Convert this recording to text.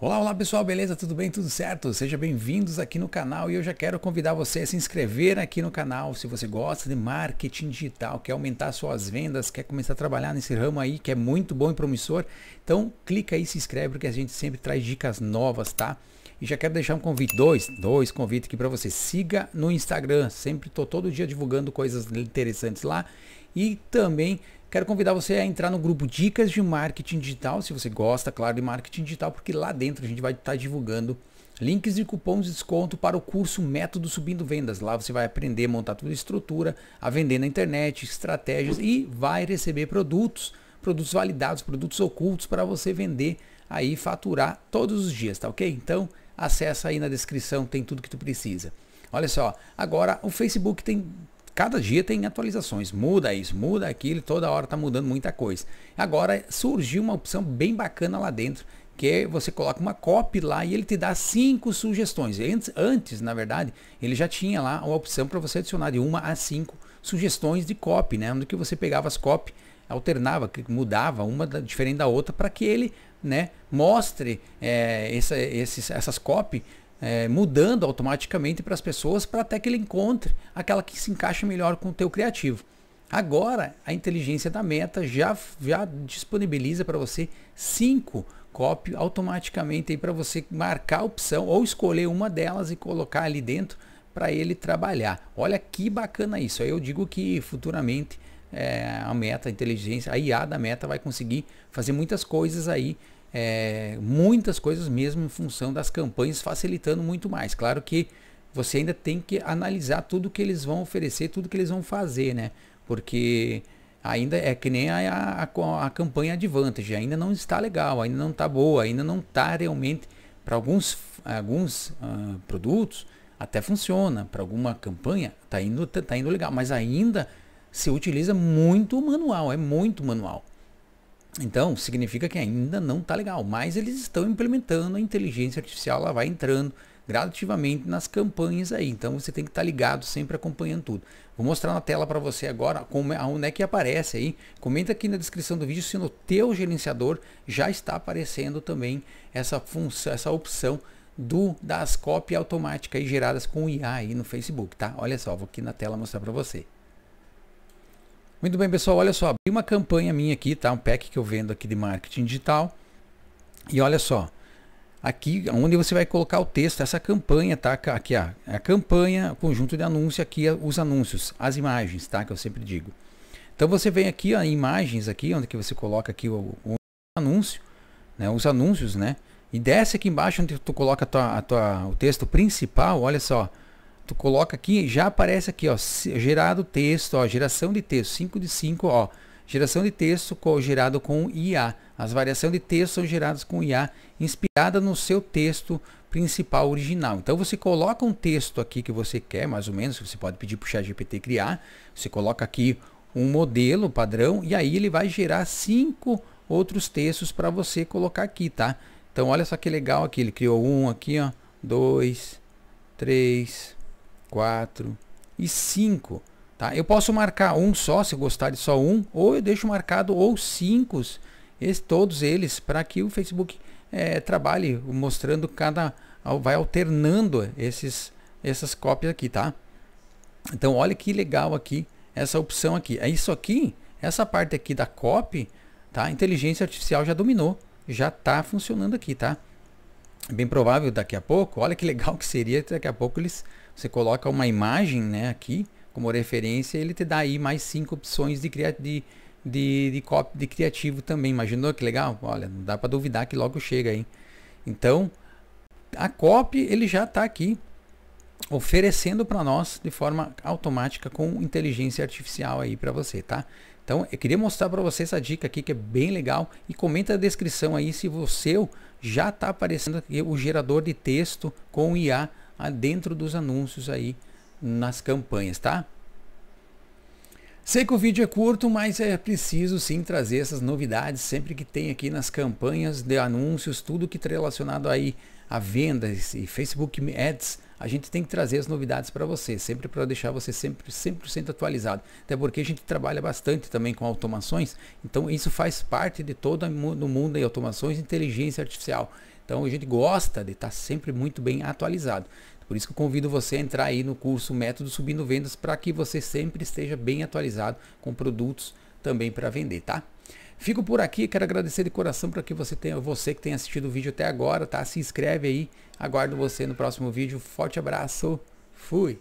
Olá, olá pessoal, beleza? Tudo bem? Tudo certo? Sejam bem-vindos aqui no canal e eu já quero convidar você a se inscrever aqui no canal se você gosta de marketing digital, quer aumentar suas vendas, quer começar a trabalhar nesse ramo aí que é muito bom e promissor. Então clica aí, se inscreve porque a gente sempre traz dicas novas, tá? E já quero deixar um convite, dois, dois convites aqui para você. Siga no Instagram, sempre tô todo dia divulgando coisas interessantes lá e também Quero convidar você a entrar no grupo Dicas de Marketing Digital, se você gosta, claro, de marketing digital, porque lá dentro a gente vai estar tá divulgando links e cupons de desconto para o curso Método Subindo Vendas. Lá você vai aprender a montar toda a estrutura, a vender na internet, estratégias e vai receber produtos, produtos validados, produtos ocultos para você vender aí faturar todos os dias, tá ok? Então, acessa aí na descrição, tem tudo que tu precisa. Olha só, agora o Facebook tem Cada dia tem atualizações, muda isso, muda aquilo, toda hora está mudando muita coisa. Agora surgiu uma opção bem bacana lá dentro, que é você coloca uma copy lá e ele te dá cinco sugestões. Antes, antes na verdade, ele já tinha lá uma opção para você adicionar de uma a cinco sugestões de copy, né? Onde que você pegava as copy, alternava, mudava uma diferente da outra para que ele né, mostre é, essa, esses, essas copy é, mudando automaticamente para as pessoas para até que ele encontre aquela que se encaixa melhor com o teu criativo. Agora, a inteligência da meta já, já disponibiliza para você cinco cópias automaticamente para você marcar a opção ou escolher uma delas e colocar ali dentro para ele trabalhar. Olha que bacana isso. Eu digo que futuramente é, a meta, a inteligência, a IA da meta vai conseguir fazer muitas coisas aí é, muitas coisas mesmo em função das campanhas, facilitando muito mais. Claro que você ainda tem que analisar tudo que eles vão oferecer, tudo que eles vão fazer, né? Porque ainda é que nem a, a, a campanha Advantage, ainda não está legal, ainda não está boa, ainda não está realmente para alguns, alguns uh, produtos até funciona, para alguma campanha tá indo, tá indo legal, mas ainda se utiliza muito manual, é muito manual. Então, significa que ainda não está legal, mas eles estão implementando a inteligência artificial, ela vai entrando gradativamente nas campanhas aí. Então você tem que estar tá ligado, sempre acompanhando tudo. Vou mostrar na tela para você agora como, é, onde é que aparece aí. Comenta aqui na descrição do vídeo se no teu gerenciador já está aparecendo também essa função, essa opção do das cópias automáticas geradas com IA aí no Facebook, tá? Olha só, vou aqui na tela mostrar para você. Muito bem, pessoal, olha só, abri uma campanha minha aqui, tá? Um pack que eu vendo aqui de marketing digital. E olha só, aqui onde você vai colocar o texto, essa campanha, tá? Aqui a, é a campanha, conjunto de anúncio, aqui é os anúncios, as imagens, tá? Que eu sempre digo. Então você vem aqui ó, imagens aqui, onde que você coloca aqui o, o anúncio, né? Os anúncios, né? E desce aqui embaixo onde tu coloca a tua, a tua, o texto principal, olha só tu coloca aqui, já aparece aqui, ó, gerado texto, ó, geração de texto, 5 de 5, ó, geração de texto gerado com IA. As variações de texto são geradas com IA, inspirada no seu texto principal original. Então você coloca um texto aqui que você quer, mais ou menos, você pode pedir para o ChatGPT criar, você coloca aqui um modelo padrão e aí ele vai gerar cinco outros textos para você colocar aqui, tá? Então olha só que legal aqui, ele criou um aqui, ó, dois, três, quatro e cinco. Tá? Eu posso marcar um só, se gostar de só um, ou eu deixo marcado ou cinco, todos eles, para que o Facebook é, trabalhe mostrando cada. vai alternando esses, essas cópias aqui, tá? Então, olha que legal aqui essa opção aqui. É isso aqui, essa parte aqui da copy, tá? A inteligência artificial já dominou, já está funcionando aqui, tá? Bem provável daqui a pouco, olha que legal que seria daqui a pouco eles você coloca uma imagem né, aqui como referência, ele te dá aí mais cinco opções de, cria de, de, de, de criativo também. Imaginou que legal? Olha, não dá para duvidar que logo chega aí. Então, a copy ele já está aqui oferecendo para nós de forma automática com inteligência artificial aí para você, tá? Então, eu queria mostrar para você essa dica aqui que é bem legal e comenta na descrição aí se você já está aparecendo o gerador de texto com IA dentro dos anúncios aí nas campanhas, tá? Sei que o vídeo é curto, mas é preciso sim trazer essas novidades sempre que tem aqui nas campanhas de anúncios, tudo que está relacionado aí a vendas e Facebook Ads, a gente tem que trazer as novidades para você, sempre para deixar você sempre 100% atualizado. Até porque a gente trabalha bastante também com automações, então isso faz parte de todo o mundo em automações e inteligência artificial. Então a gente gosta de estar sempre muito bem atualizado. Por isso que eu convido você a entrar aí no curso Método Subindo Vendas para que você sempre esteja bem atualizado com produtos também para vender, tá? Fico por aqui, quero agradecer de coração para que você tenha, você que tem assistido o vídeo até agora, tá? Se inscreve aí, aguardo você no próximo vídeo. Forte abraço, fui.